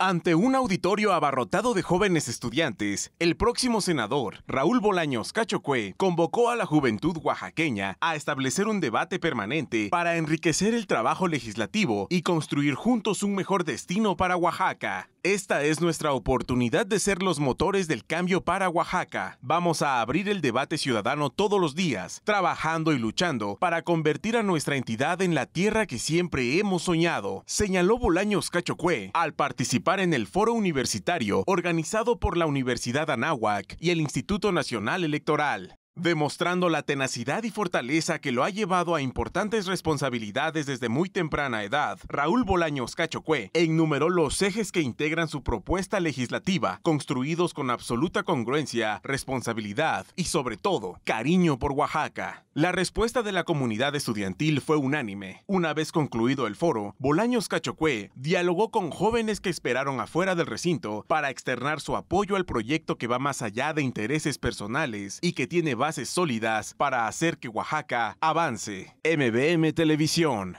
Ante un auditorio abarrotado de jóvenes estudiantes, el próximo senador, Raúl Bolaños Cachoque convocó a la juventud oaxaqueña a establecer un debate permanente para enriquecer el trabajo legislativo y construir juntos un mejor destino para Oaxaca. Esta es nuestra oportunidad de ser los motores del cambio para Oaxaca. Vamos a abrir el debate ciudadano todos los días, trabajando y luchando para convertir a nuestra entidad en la tierra que siempre hemos soñado, señaló Bolaños Cachocue al participar en el foro universitario organizado por la Universidad Anáhuac y el Instituto Nacional Electoral demostrando la tenacidad y fortaleza que lo ha llevado a importantes responsabilidades desde muy temprana edad, Raúl Bolaños Cachocue enumeró los ejes que integran su propuesta legislativa, construidos con absoluta congruencia, responsabilidad y sobre todo, cariño por Oaxaca. La respuesta de la comunidad estudiantil fue unánime. Una vez concluido el foro, Bolaños Cachocué dialogó con jóvenes que esperaron afuera del recinto para externar su apoyo al proyecto que va más allá de intereses personales y que tiene bases sólidas para hacer que Oaxaca avance. MBM Televisión.